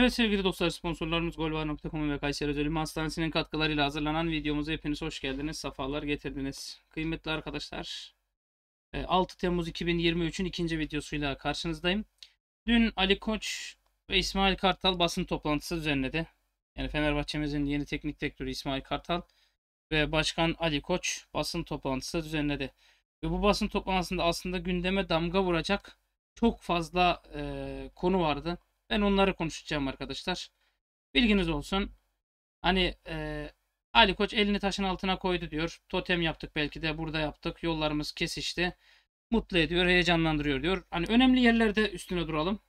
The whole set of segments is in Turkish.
Evet sevgili dostlar sponsorlarımız golvar.com ve Kayseri Özel Hastanesi'nin katkılarıyla hazırlanan videomuza hepiniz hoş geldiniz. Safalar getirdiniz. Kıymetli arkadaşlar 6 e, Temmuz 2023'ün ikinci videosuyla karşınızdayım. Dün Ali Koç ve İsmail Kartal basın toplantısı düzenledi. Yani Fenerbahçe'mizin yeni teknik direktörü İsmail Kartal ve Başkan Ali Koç basın toplantısı düzenledi. Ve bu basın toplantısında aslında gündeme damga vuracak çok fazla e, konu vardı. Ben onları konuşacağım arkadaşlar. Bilginiz olsun. Hani e, Ali Koç elini taşın altına koydu diyor. Totem yaptık belki de burada yaptık. Yollarımız kesişti. Mutlu ediyor, heyecanlandırıyor diyor. Hani önemli yerlerde üstüne duralım.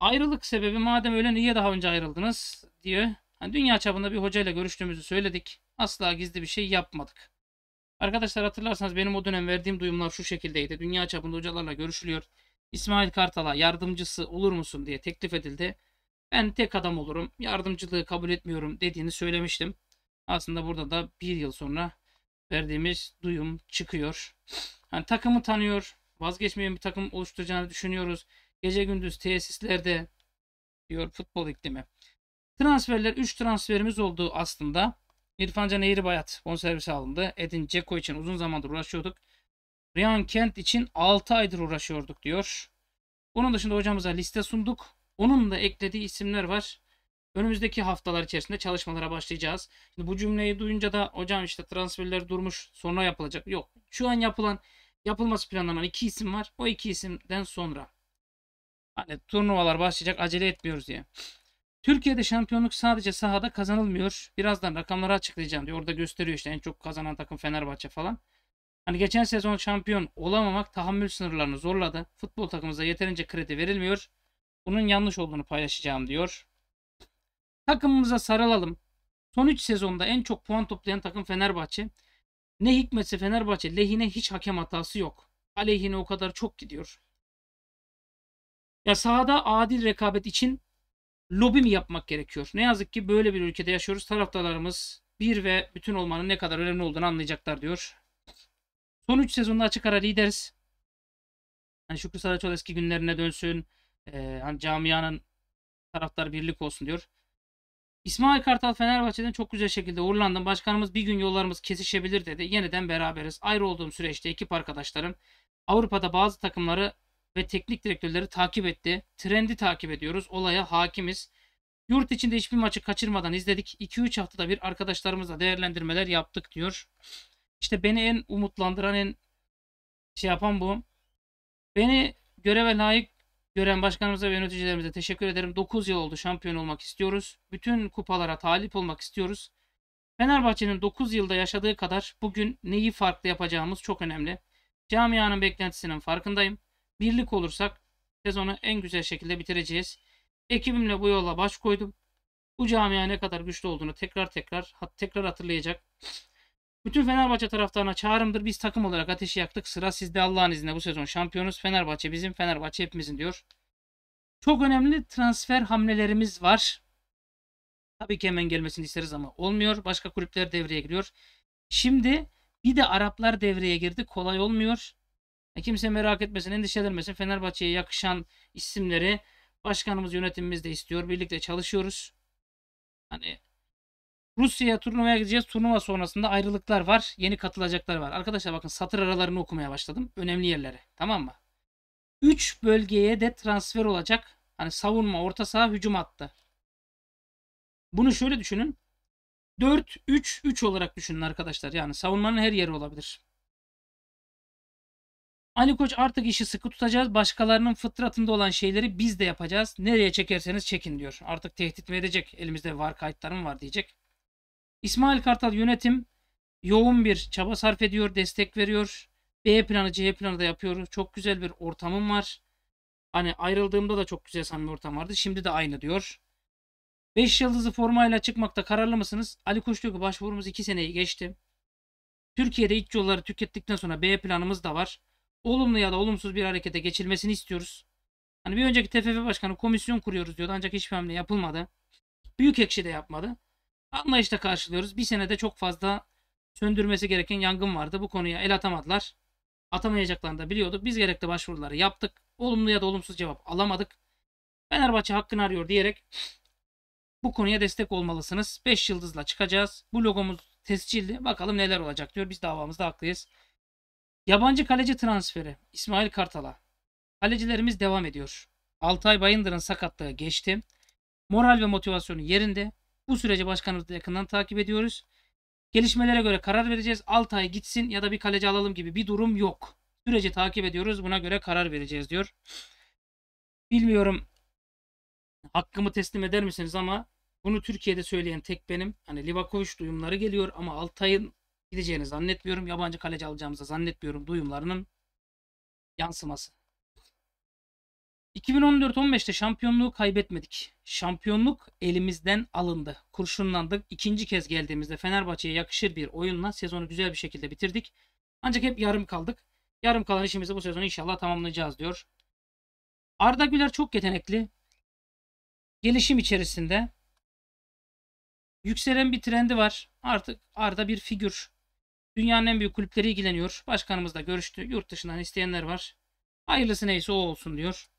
Ayrılık sebebi madem öyle niye daha önce ayrıldınız diyor. Hani dünya çapında bir hocayla görüştüğümüzü söyledik. Asla gizli bir şey yapmadık. Arkadaşlar hatırlarsanız benim o dönem verdiğim duyumlar şu şekildeydi. Dünya çapında hocalarla görüşülüyor. İsmail Kartal'a yardımcısı olur musun diye teklif edildi. Ben tek adam olurum, yardımcılığı kabul etmiyorum dediğini söylemiştim. Aslında burada da bir yıl sonra verdiğimiz duyum çıkıyor. Yani takımı tanıyor, vazgeçmeyen bir takım oluşturacağını düşünüyoruz. Gece gündüz tesislerde diyor futbol iklimi. Transferler 3 transferimiz oldu aslında. İrfan Can Eğribayat bonservisi alındı. Edin Ceko için uzun zamandır uğraşıyorduk. Ryan Kent için 6 aydır uğraşıyorduk diyor. Onun dışında hocamıza liste sunduk. Onun da eklediği isimler var. Önümüzdeki haftalar içerisinde çalışmalara başlayacağız. Şimdi bu cümleyi duyunca da hocam işte transferler durmuş sonra yapılacak. Yok. Şu an yapılan yapılması planlanan iki isim var. O iki isimden sonra. Hani turnuvalar başlayacak acele etmiyoruz diye. Türkiye'de şampiyonluk sadece sahada kazanılmıyor. Birazdan rakamları açıklayacağım diyor. Orada gösteriyor işte en çok kazanan takım Fenerbahçe falan. Hani geçen sezon şampiyon olamamak tahammül sınırlarını zorladı. Futbol takımımıza yeterince kredi verilmiyor. Bunun yanlış olduğunu paylaşacağım diyor. Takımımıza sarılalım. Son 3 sezonda en çok puan toplayan takım Fenerbahçe. Ne hikmetse Fenerbahçe lehine hiç hakem hatası yok. Aleyhine o kadar çok gidiyor. Ya sahada adil rekabet için lobi mi yapmak gerekiyor? Ne yazık ki böyle bir ülkede yaşıyoruz. Taraftarlarımız bir ve bütün olmanın ne kadar önemli olduğunu anlayacaklar diyor. Son 3 sezonda açık ara lideriz. Hani Şükrü Saraçoğlu eski günlerine dönsün. E, hani camianın taraftar birlik olsun diyor. İsmail Kartal Fenerbahçe'den çok güzel şekilde uğurlandım. Başkanımız bir gün yollarımız kesişebilir dedi. Yeniden beraberiz. Ayrı olduğum süreçte ekip arkadaşlarım Avrupa'da bazı takımları ve teknik direktörleri takip etti. Trendi takip ediyoruz. Olaya hakimiz. Yurt içinde hiçbir maçı kaçırmadan izledik. 2-3 haftada bir arkadaşlarımızla değerlendirmeler yaptık diyor. İşte beni en umutlandıran en şey yapan bu. Beni göreve layık gören başkanımıza ve yöneticilerimize teşekkür ederim. 9 yıl oldu şampiyon olmak istiyoruz. Bütün kupalara talip olmak istiyoruz. Fenerbahçe'nin 9 yılda yaşadığı kadar bugün neyi farklı yapacağımız çok önemli. Camianın beklentisinin farkındayım. Birlik olursak sezonu en güzel şekilde bitireceğiz. Ekibimle bu yola baş koydum. Bu camia ne kadar güçlü olduğunu tekrar tekrar tekrar hatırlayacak. Bütün Fenerbahçe taraftarına çağrımdır. Biz takım olarak ateşi yaktık. Sıra sizde Allah'ın izniyle bu sezon şampiyonuz. Fenerbahçe bizim, Fenerbahçe hepimizin diyor. Çok önemli transfer hamlelerimiz var. Tabii ki hemen gelmesini isteriz ama olmuyor. Başka kulüpler devreye giriyor. Şimdi bir de Araplar devreye girdi. Kolay olmuyor. E kimse merak etmesin, endişelenmesin. Fenerbahçe'ye yakışan isimleri başkanımız, yönetimimiz de istiyor. Birlikte çalışıyoruz. Hani Rusya turnuvaya gideceğiz. Turnuva sonrasında ayrılıklar var. Yeni katılacaklar var. Arkadaşlar bakın satır aralarını okumaya başladım. Önemli yerlere. Tamam mı? 3 bölgeye de transfer olacak. Hani savunma, orta saha, hücum attı. Bunu şöyle düşünün. 4-3-3 olarak düşünün arkadaşlar. Yani savunmanın her yeri olabilir. Ali Koç artık işi sıkı tutacağız. Başkalarının fıtratında olan şeyleri biz de yapacağız. Nereye çekerseniz çekin diyor. Artık tehdit mi edecek? Elimizde var kayıtlarım var diyecek. İsmail Kartal yönetim yoğun bir çaba sarf ediyor, destek veriyor. B planı, C planı da yapıyor. Çok güzel bir ortamım var. Hani ayrıldığımda da çok güzel samimi ortam vardı. Şimdi de aynı diyor. 5 yıldızlı formayla çıkmakta kararlı mısınız? Ali Koç diyor ki başvurumuz 2 seneyi geçti. Türkiye'de iç yolları tükettikten sonra B planımız da var. Olumlu ya da olumsuz bir harekete geçilmesini istiyoruz. Hani bir önceki TFF başkanı komisyon kuruyoruz diyordu ancak hiçbir hamle yapılmadı. Büyük ekşi de yapmadı. Anlayışla karşılıyoruz. Bir senede çok fazla söndürmesi gereken yangın vardı. Bu konuya el atamadılar. Atamayacaklarını da biliyorduk. Biz gerekli başvuruları yaptık. Olumlu ya da olumsuz cevap alamadık. Fenerbahçe hakkını arıyor diyerek bu konuya destek olmalısınız. 5 yıldızla çıkacağız. Bu logomuz tescilli. Bakalım neler olacak diyor. Biz davamızda haklıyız. Yabancı kaleci transferi İsmail Kartal'a. Kalecilerimiz devam ediyor. Altay Bayındır'ın sakatlığı geçti. Moral ve motivasyonu yerinde. Bu süreci başkanımızla yakından takip ediyoruz. Gelişmelere göre karar vereceğiz. Altay gitsin ya da bir kaleci alalım gibi bir durum yok. Süreci takip ediyoruz. Buna göre karar vereceğiz diyor. Bilmiyorum hakkımı teslim eder misiniz ama bunu Türkiye'de söyleyen tek benim. Hani Livakovic duyumları geliyor ama Altay'ın gideceğini zannetmiyorum. Yabancı kaleci alacağımızı zannetmiyorum duyumlarının yansıması. 2014-15'te şampiyonluğu kaybetmedik. Şampiyonluk elimizden alındı. Kurşunlandık. İkinci kez geldiğimizde Fenerbahçe'ye yakışır bir oyunla sezonu güzel bir şekilde bitirdik. Ancak hep yarım kaldık. Yarım kalan işimizi bu sezon inşallah tamamlayacağız diyor. Arda Güler çok yetenekli. Gelişim içerisinde. Yükselen bir trendi var. Artık Arda bir figür. Dünyanın en büyük kulüpleri ilgileniyor. Başkanımızla görüştü. Yurt dışından isteyenler var. Hayırlısı neyse o olsun diyor.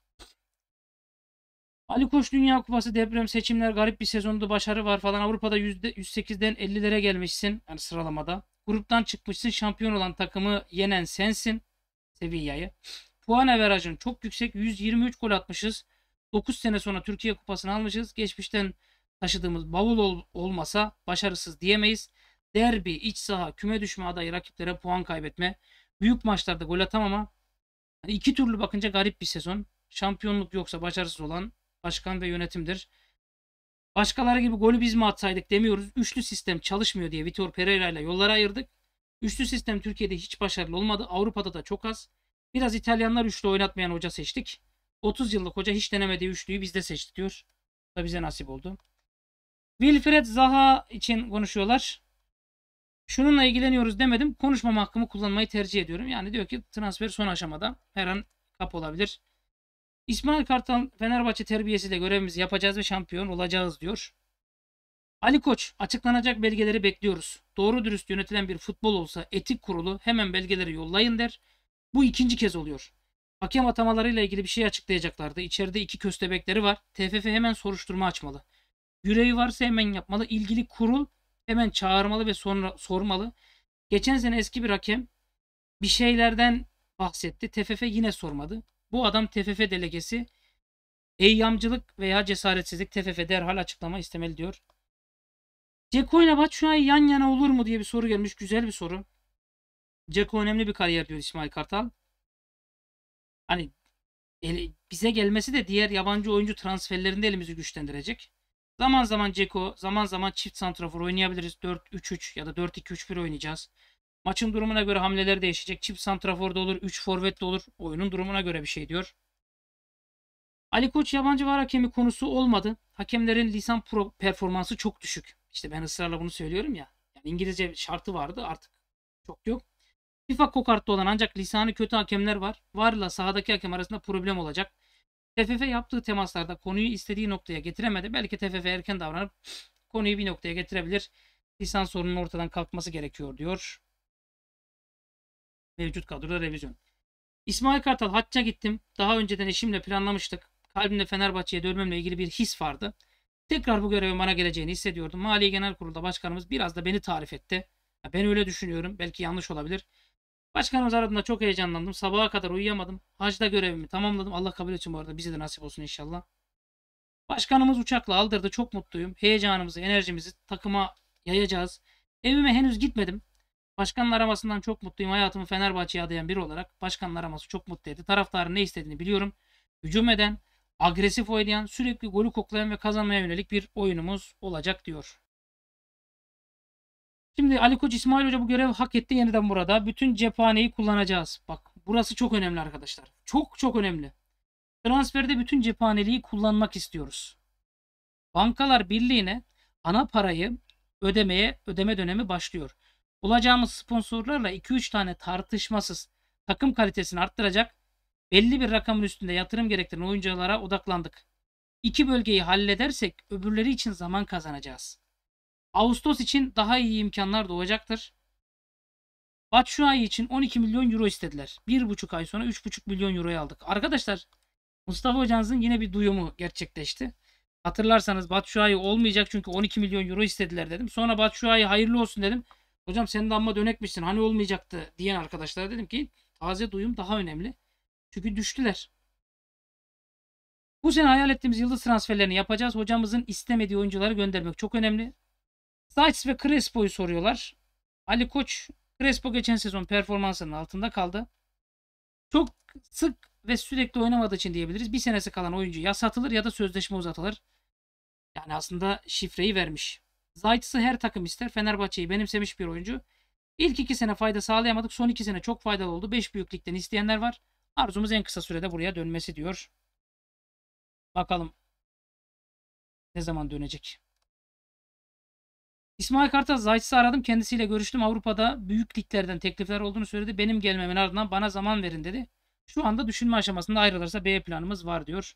Ali Koç Dünya Kupası, deprem, seçimler, garip bir sezonda başarı var falan. Avrupa'da %108'den 50'lere gelmişsin yani sıralamada. Gruptan çıkmışsın. Şampiyon olan takımı yenen sensin. Sevilla'yı. Puan averajın çok yüksek. 123 gol atmışız. 9 sene sonra Türkiye Kupası'nı almışız. Geçmişten taşıdığımız bavul ol, olmasa başarısız diyemeyiz. Derbi, iç saha, küme düşme adayı rakiplere puan kaybetme. Büyük maçlarda gol atamama. Yani iki türlü bakınca garip bir sezon. Şampiyonluk yoksa başarısız olan Başkan ve yönetimdir. Başkaları gibi golü biz mi atsaydık demiyoruz. Üçlü sistem çalışmıyor diye Vitor Pereira ile yollara ayırdık. Üçlü sistem Türkiye'de hiç başarılı olmadı. Avrupa'da da çok az. Biraz İtalyanlar üçlü oynatmayan hoca seçtik. 30 yıllık hoca hiç denemediği üçlüyü biz de seçti diyor. Bu da bize nasip oldu. Wilfred Zaha için konuşuyorlar. Şununla ilgileniyoruz demedim. Konuşmama hakkımı kullanmayı tercih ediyorum. Yani diyor ki transfer son aşamada. Her an kap olabilir. İsmail Kartal Fenerbahçe terbiyesiyle görevimizi yapacağız ve şampiyon olacağız diyor. Ali Koç açıklanacak belgeleri bekliyoruz. Doğru dürüst yönetilen bir futbol olsa etik kurulu hemen belgeleri yollayın der. Bu ikinci kez oluyor. Hakem atamalarıyla ilgili bir şey açıklayacaklardı. İçeride iki köstebekleri var. TFF hemen soruşturma açmalı. Yüreği varsa hemen yapmalı. İlgili kurul hemen çağırmalı ve sonra sormalı. Geçen sene eski bir hakem bir şeylerden bahsetti. TFF yine sormadı. Bu adam TFF delegesi. Eyyamcılık veya cesaretsizlik TFF derhal açıklama istemeli diyor. Ceko ile Batshuayi yan yana olur mu diye bir soru gelmiş. Güzel bir soru. Ceko önemli bir kariyer diyor İsmail Kartal. Hani bize gelmesi de diğer yabancı oyuncu transferlerinde elimizi güçlendirecek. Zaman zaman Ceko, zaman zaman çift santrafor oynayabiliriz. 4-3-3 ya da 4-2-3-1 oynayacağız. Maçın durumuna göre hamleleri değişecek. Çift santrafor da olur, 3 forvet de olur. Oyunun durumuna göre bir şey diyor. Ali Koç yabancı var hakemi konusu olmadı. Hakemlerin lisan pro performansı çok düşük. İşte ben ısrarla bunu söylüyorum ya. Yani İngilizce şartı vardı artık çok yok. FIFA kokartta olan ancak lisanı kötü hakemler var. Varla sahadaki hakem arasında problem olacak. TFF yaptığı temaslarda konuyu istediği noktaya getiremedi. Belki TFF erken davranıp konuyu bir noktaya getirebilir. Lisan sorunun ortadan kalkması gerekiyor diyor. Mevcut kadroda revizyon. İsmail Kartal hacca gittim. Daha önceden eşimle planlamıştık. Kalbimde Fenerbahçe'ye dönmemle ilgili bir his vardı. Tekrar bu görevin bana geleceğini hissediyordum. Maliye Genel Kurulu'da başkanımız biraz da beni tarif etti. ben öyle düşünüyorum. Belki yanlış olabilir. Başkanımız aradığında çok heyecanlandım. Sabaha kadar uyuyamadım. Hacda görevimi tamamladım. Allah kabul etsin bu arada. Bize de nasip olsun inşallah. Başkanımız uçakla aldırdı. Çok mutluyum. Heyecanımızı, enerjimizi takıma yayacağız. Evime henüz gitmedim. Başkanın aramasından çok mutluyum. Hayatımı Fenerbahçe'ye adayan biri olarak başkanın araması çok mutlu etti. Taraftarın ne istediğini biliyorum. Hücum eden, agresif oynayan, sürekli golü koklayan ve kazanmaya yönelik bir oyunumuz olacak diyor. Şimdi Ali Koç İsmail Hoca bu görev hak etti yeniden burada. Bütün cephaneyi kullanacağız. Bak burası çok önemli arkadaşlar. Çok çok önemli. Transferde bütün cephaneliği kullanmak istiyoruz. Bankalar Birliği'ne ana parayı ödemeye ödeme dönemi başlıyor. Bulacağımız sponsorlarla 2-3 tane tartışmasız takım kalitesini arttıracak belli bir rakamın üstünde yatırım gerektiren oyunculara odaklandık. İki bölgeyi halledersek öbürleri için zaman kazanacağız. Ağustos için daha iyi imkanlar doğacaktır. Batshuayi için 12 milyon euro istediler. 1,5 ay sonra 3,5 milyon euro'yu aldık. Arkadaşlar Mustafa hocanızın yine bir duyumu gerçekleşti. Hatırlarsanız Batshuayi olmayacak çünkü 12 milyon euro istediler dedim. Sonra Batshuayi hayırlı olsun dedim. Hocam sen de amma dönekmişsin hani olmayacaktı diyen arkadaşlara dedim ki taze duyum daha önemli. Çünkü düştüler. Bu sene hayal ettiğimiz yıldız transferlerini yapacağız. Hocamızın istemediği oyuncuları göndermek çok önemli. Zaytis ve Crespo'yu soruyorlar. Ali Koç, Crespo geçen sezon performansının altında kaldı. Çok sık ve sürekli oynamadığı için diyebiliriz. Bir senesi kalan oyuncu ya satılır ya da sözleşme uzatılır. Yani aslında şifreyi vermiş. Zayt'sı her takım ister. Fenerbahçe'yi benimsemiş bir oyuncu. İlk iki sene fayda sağlayamadık. Son iki sene çok faydalı oldu. Beş büyüklükten isteyenler var. Arzumuz en kısa sürede buraya dönmesi diyor. Bakalım ne zaman dönecek. İsmail Kartal Zayt'sı aradım. Kendisiyle görüştüm. Avrupa'da büyüklüklerden teklifler olduğunu söyledi. Benim gelmemin ardından bana zaman verin dedi. Şu anda düşünme aşamasında ayrılırsa B planımız var diyor.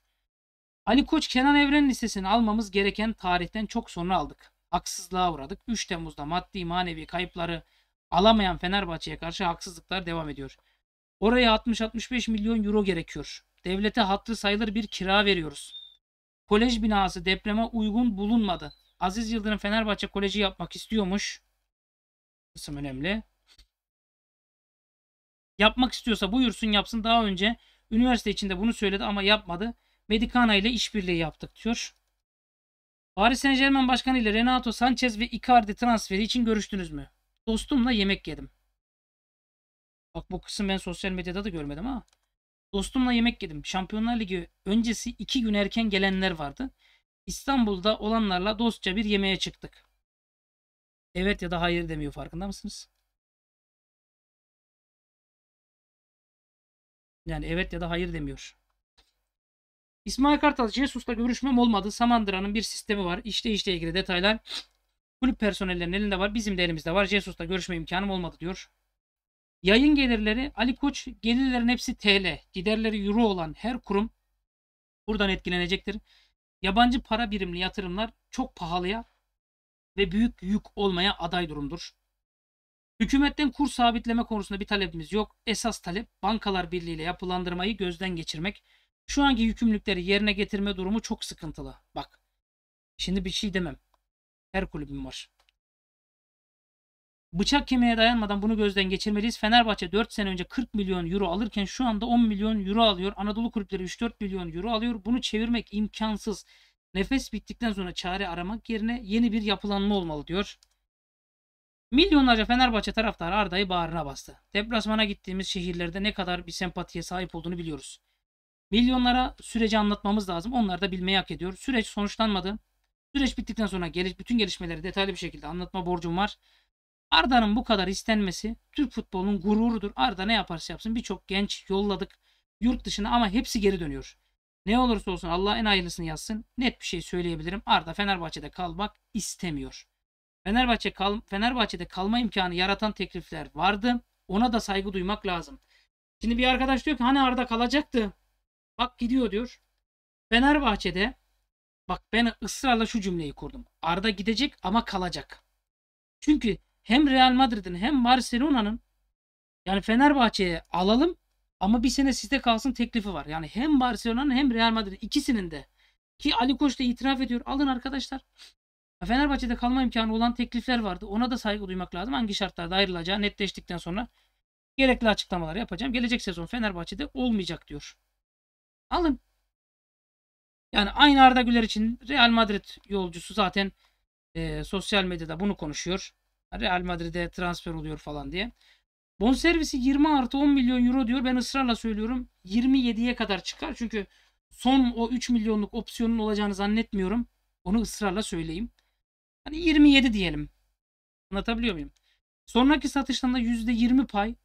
Ali Koç Kenan Evren listesini almamız gereken tarihten çok sonra aldık haksızlığa uğradık. 3 Temmuz'da maddi manevi kayıpları alamayan Fenerbahçe'ye karşı haksızlıklar devam ediyor. Oraya 60-65 milyon euro gerekiyor. Devlete hatlı sayılır bir kira veriyoruz. Kolej binası depreme uygun bulunmadı. Aziz Yıldırım Fenerbahçe Koleji yapmak istiyormuş. Kısım önemli. Yapmak istiyorsa buyursun yapsın. Daha önce üniversite içinde bunu söyledi ama yapmadı. Medikana ile işbirliği yaptık diyor. Paris Saint Germain Başkanı ile Renato Sanchez ve Icardi transferi için görüştünüz mü? Dostumla yemek yedim. Bak bu kısım ben sosyal medyada da görmedim ha. Dostumla yemek yedim. Şampiyonlar Ligi öncesi iki gün erken gelenler vardı. İstanbul'da olanlarla dostça bir yemeğe çıktık. Evet ya da hayır demiyor farkında mısınız? Yani evet ya da hayır demiyor. İsmail Kartal, Jesus'la görüşmem olmadı. Samandıra'nın bir sistemi var. İşte işle ilgili detaylar kulüp personellerinin elinde var. Bizim de elimizde var. Jesus'la görüşme imkanım olmadı diyor. Yayın gelirleri Ali Koç gelirlerin hepsi TL. Giderleri Euro olan her kurum buradan etkilenecektir. Yabancı para birimli yatırımlar çok pahalıya ve büyük yük olmaya aday durumdur. Hükümetten kur sabitleme konusunda bir talebimiz yok. Esas talep bankalar birliğiyle yapılandırmayı gözden geçirmek. Şu anki yükümlülükleri yerine getirme durumu çok sıkıntılı. Bak. Şimdi bir şey demem. Her kulübüm var. Bıçak kemiğe dayanmadan bunu gözden geçirmeliyiz. Fenerbahçe 4 sene önce 40 milyon euro alırken şu anda 10 milyon euro alıyor. Anadolu kulüpleri 3-4 milyon euro alıyor. Bunu çevirmek imkansız. Nefes bittikten sonra çare aramak yerine yeni bir yapılanma olmalı diyor. Milyonlarca Fenerbahçe taraftarı Arda'yı bağrına bastı. Deplasmana gittiğimiz şehirlerde ne kadar bir sempatiye sahip olduğunu biliyoruz. Milyonlara süreci anlatmamız lazım. Onlar da bilmeyi hak ediyor. Süreç sonuçlanmadı. Süreç bittikten sonra geliş, bütün gelişmeleri detaylı bir şekilde anlatma borcum var. Arda'nın bu kadar istenmesi Türk futbolunun gururudur. Arda ne yaparsa yapsın birçok genç yolladık yurt dışına ama hepsi geri dönüyor. Ne olursa olsun Allah en hayırlısını yazsın. Net bir şey söyleyebilirim. Arda Fenerbahçe'de kalmak istemiyor. Fenerbahçe kal Fenerbahçe'de kalma imkanı yaratan teklifler vardı. Ona da saygı duymak lazım. Şimdi bir arkadaş diyor ki hani Arda kalacaktı. Bak gidiyor diyor. Fenerbahçe'de bak ben ısrarla şu cümleyi kurdum. Arda gidecek ama kalacak. Çünkü hem Real Madrid'in hem Barcelona'nın yani Fenerbahçe'ye alalım ama bir sene sizde kalsın teklifi var. Yani hem Barcelona'nın hem Real Madrid'in ikisinin de ki Ali Koç da itiraf ediyor. Alın arkadaşlar. Fenerbahçe'de kalma imkanı olan teklifler vardı. Ona da saygı duymak lazım. Hangi şartlarda ayrılacağı netleştikten sonra gerekli açıklamaları yapacağım. Gelecek sezon Fenerbahçe'de olmayacak diyor. Alın. Yani aynı Arda Güler için Real Madrid yolcusu zaten e, sosyal medyada bunu konuşuyor. Real Madrid'e transfer oluyor falan diye. Bon servisi 20 artı 10 milyon euro diyor. Ben ısrarla söylüyorum 27'ye kadar çıkar. Çünkü son o 3 milyonluk opsiyonun olacağını zannetmiyorum. Onu ısrarla söyleyeyim. Hani 27 diyelim. Anlatabiliyor muyum? Sonraki satıştan da %20 pay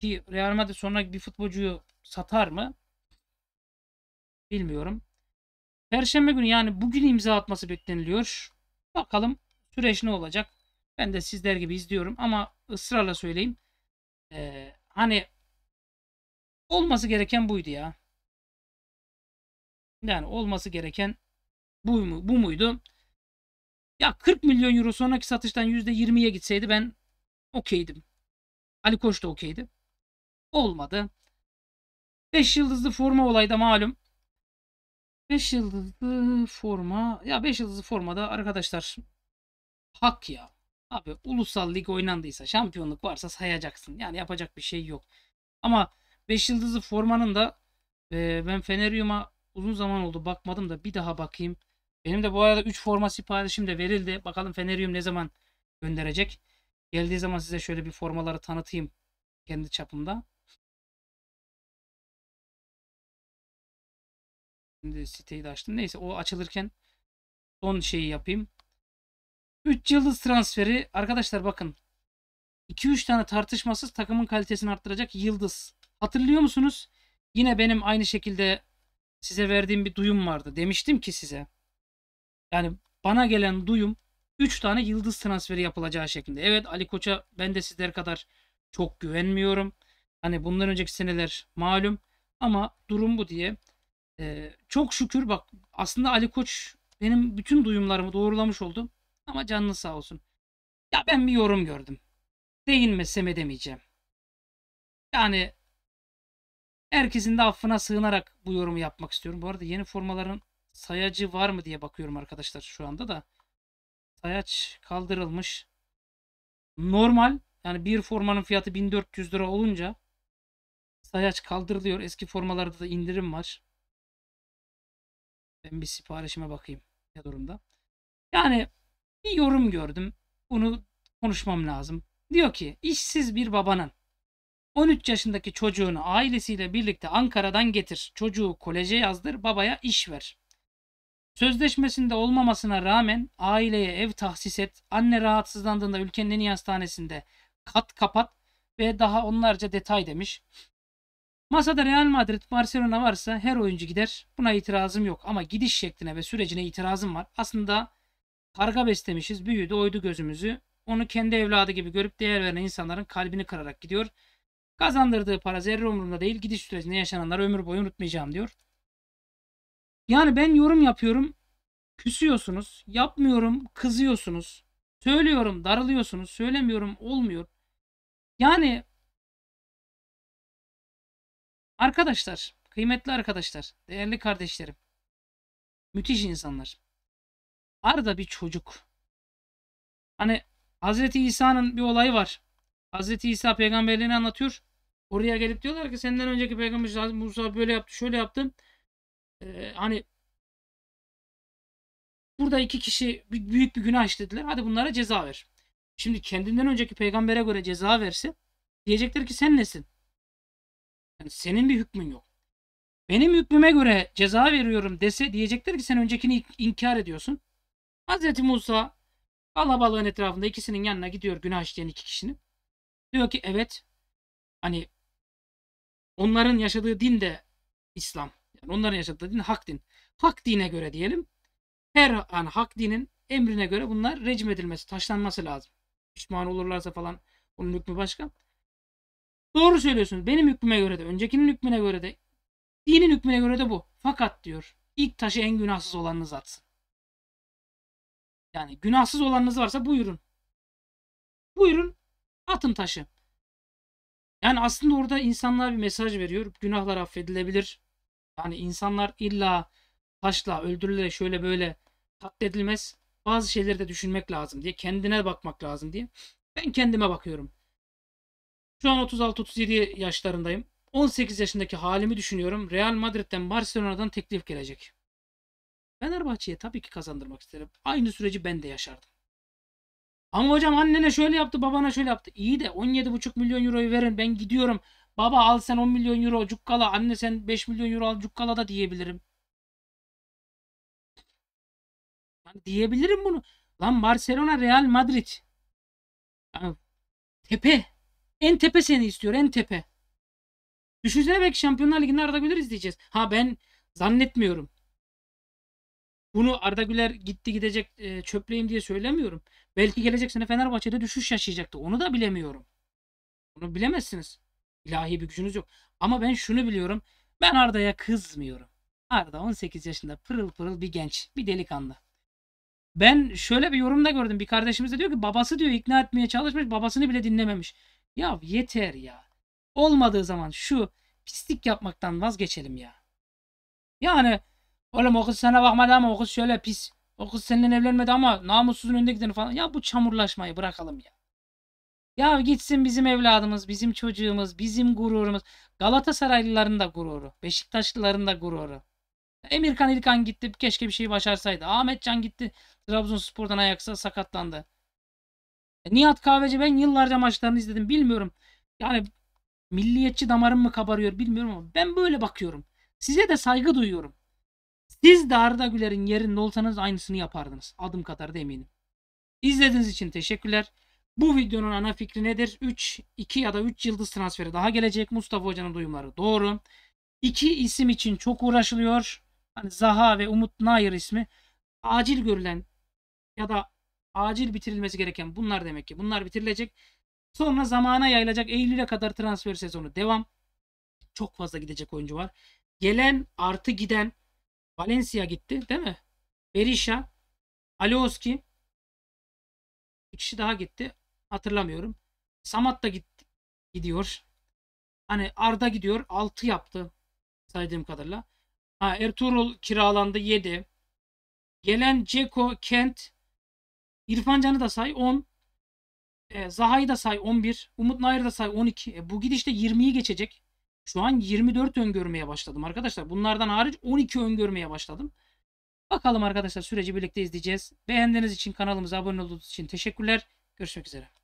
ki Real Madrid sonraki bir futbolcuyu satar mı? Bilmiyorum. Perşembe günü yani bugün imza atması bekleniliyor. Bakalım süreç ne olacak. Ben de sizler gibi izliyorum ama ısrarla söyleyeyim. Ee, hani olması gereken buydu ya. Yani olması gereken bu, mu, bu muydu? Ya 40 milyon euro sonraki satıştan %20'ye gitseydi ben okeydim. Ali Koç da okeydi. Olmadı. 5 yıldızlı forma olayı da malum 5 yıldızlı forma. Ya 5 yıldızlı formada arkadaşlar hak ya. Abi ulusal lig oynandıysa şampiyonluk varsa sayacaksın. Yani yapacak bir şey yok. Ama 5 yıldızlı formanın da e, ben Fenerium'a uzun zaman oldu bakmadım da bir daha bakayım. Benim de bu arada 3 forma siparişim de verildi. Bakalım Fenerium ne zaman gönderecek. Geldiği zaman size şöyle bir formaları tanıtayım kendi çapımda. Şimdi siteyi de açtım. Neyse o açılırken son şeyi yapayım. 3 yıldız transferi arkadaşlar bakın 2-3 tane tartışmasız takımın kalitesini arttıracak yıldız. Hatırlıyor musunuz? Yine benim aynı şekilde size verdiğim bir duyum vardı. Demiştim ki size. Yani bana gelen duyum 3 tane yıldız transferi yapılacağı şeklinde. Evet Ali Koç'a ben de sizler kadar çok güvenmiyorum. Hani bundan önceki seneler malum ama durum bu diye ee, çok şükür bak aslında Ali Koç benim bütün duyumlarımı doğrulamış oldu. Ama canlı sağ olsun. Ya ben bir yorum gördüm. Değinmesem edemeyeceğim. Yani herkesin de affına sığınarak bu yorumu yapmak istiyorum. Bu arada yeni formaların sayacı var mı diye bakıyorum arkadaşlar şu anda da. Sayaç kaldırılmış. Normal yani bir formanın fiyatı 1400 lira olunca sayaç kaldırılıyor. Eski formalarda da indirim var. Ben bir siparişime bakayım ne durumda. Yani bir yorum gördüm. Bunu konuşmam lazım. Diyor ki işsiz bir babanın 13 yaşındaki çocuğunu ailesiyle birlikte Ankara'dan getir. Çocuğu koleje yazdır, babaya iş ver. Sözleşmesinde olmamasına rağmen aileye ev tahsis et. Anne rahatsızlandığında ülkenin en iyi hastanesinde kat kapat ve daha onlarca detay demiş. Masada Real Madrid, Barcelona varsa her oyuncu gider. Buna itirazım yok ama gidiş şekline ve sürecine itirazım var. Aslında karga beslemişiz, büyüdü, oydu gözümüzü. Onu kendi evladı gibi görüp değer veren insanların kalbini kırarak gidiyor. Kazandırdığı para zerre umurumda değil, gidiş sürecinde yaşananları ömür boyu unutmayacağım diyor. Yani ben yorum yapıyorum, küsüyorsunuz, yapmıyorum, kızıyorsunuz, söylüyorum, darılıyorsunuz, söylemiyorum, olmuyor. Yani Arkadaşlar, kıymetli arkadaşlar, değerli kardeşlerim, müthiş insanlar. Arda bir çocuk. Hani Hazreti İsa'nın bir olayı var. Hazreti İsa peygamberliğini anlatıyor. Oraya gelip diyorlar ki senden önceki peygamber Musa böyle yaptı, şöyle yaptı. Ee, hani burada iki kişi büyük bir günah işlediler. Hadi bunlara ceza ver. Şimdi kendinden önceki peygambere göre ceza verse diyecekler ki sen nesin? Yani senin bir hükmün yok. Benim hükmüme göre ceza veriyorum dese diyecekler ki sen öncekini inkar ediyorsun. Hz. Musa kalabalığın etrafında ikisinin yanına gidiyor günah işleyen iki kişinin. Diyor ki evet hani onların yaşadığı din de İslam. Yani onların yaşadığı din hak din. Hak dine göre diyelim. Her an hak dinin emrine göre bunlar rejim edilmesi, taşlanması lazım. Pişman olurlarsa falan bunun hükmü başka. Doğru söylüyorsunuz. Benim hükmüme göre de, öncekinin hükmüne göre de, dinin hükmüne göre de bu. Fakat diyor, ilk taşı en günahsız olanınız atsın. Yani günahsız olanınız varsa buyurun. Buyurun, atın taşı. Yani aslında orada insanlara bir mesaj veriyor. Günahlar affedilebilir. Yani insanlar illa taşla öldürülerek şöyle böyle katledilmez. Bazı şeyleri de düşünmek lazım diye. Kendine bakmak lazım diye. Ben kendime bakıyorum. Şu an 36-37 yaşlarındayım. 18 yaşındaki halimi düşünüyorum. Real Madrid'den Barcelona'dan teklif gelecek. Fenerbahçe'ye tabii ki kazandırmak isterim. Aynı süreci ben de yaşardım. Ama hocam annene şöyle yaptı babana şöyle yaptı. İyi de 17,5 milyon euroyu verin ben gidiyorum. Baba al sen 10 milyon euro cukkala anne sen 5 milyon euro al cukkala da diyebilirim. Yani diyebilirim bunu. Lan Barcelona Real Madrid. Yani tepe. En tepe seni istiyor. En tepe. Düşünsene belki Şampiyonlar Ligi'nde Arda Güler izleyeceğiz. Ha ben zannetmiyorum. Bunu Arda Güler gitti gidecek e, çöpleyim diye söylemiyorum. Belki gelecek sene Fenerbahçe'de düşüş yaşayacaktı. Onu da bilemiyorum. Bunu bilemezsiniz. İlahi bir gücünüz yok. Ama ben şunu biliyorum. Ben Arda'ya kızmıyorum. Arda 18 yaşında pırıl pırıl bir genç. Bir delikanlı. Ben şöyle bir yorumda gördüm. Bir kardeşimiz de diyor ki babası diyor ikna etmeye çalışmış. Babasını bile dinlememiş. Ya yeter ya. Olmadığı zaman şu pislik yapmaktan vazgeçelim ya. Yani oğlum o kız sana bakmadı ama o kız şöyle pis. O kız seninle evlenmedi ama namussuzun önünde gideni falan. Ya bu çamurlaşmayı bırakalım ya. Ya gitsin bizim evladımız, bizim çocuğumuz, bizim gururumuz. Galatasaraylıların da gururu. Beşiktaşlıların da gururu. Emirkan İlkan gitti. Keşke bir şey başarsaydı. Ahmetcan gitti. Trabzonspor'dan ayaksa sakatlandı. E, Nihat Kahveci ben yıllarca maçlarını izledim bilmiyorum. Yani milliyetçi damarım mı kabarıyor bilmiyorum ama ben böyle bakıyorum. Size de saygı duyuyorum. Siz de Arda Güler'in yerinde olsanız aynısını yapardınız. Adım kadar da eminim. İzlediğiniz için teşekkürler. Bu videonun ana fikri nedir? 3, 2 ya da 3 yıldız transferi daha gelecek. Mustafa Hoca'nın duyumları doğru. İki isim için çok uğraşılıyor. Hani Zaha ve Umut Nair ismi acil görülen ya da acil bitirilmesi gereken bunlar demek ki. Bunlar bitirilecek. Sonra zamana yayılacak. Eylül'e kadar transfer sezonu devam. Çok fazla gidecek oyuncu var. Gelen artı giden Valencia gitti değil mi? Berisha, Alioski bir kişi daha gitti. Hatırlamıyorum. Samat da gitti, gidiyor. Hani Arda gidiyor. 6 yaptı saydığım kadarıyla. Ha, Ertuğrul kiralandı 7. Gelen Ceko, Kent, İrfan Can'ı da say 10. E, Zaha'yı da say 11. Umut Nair'ı da say 12. E, bu gidişte 20'yi geçecek. Şu an 24 öngörmeye başladım arkadaşlar. Bunlardan hariç 12 öngörmeye başladım. Bakalım arkadaşlar süreci birlikte izleyeceğiz. Beğendiğiniz için kanalımıza abone olduğunuz için teşekkürler. Görüşmek üzere.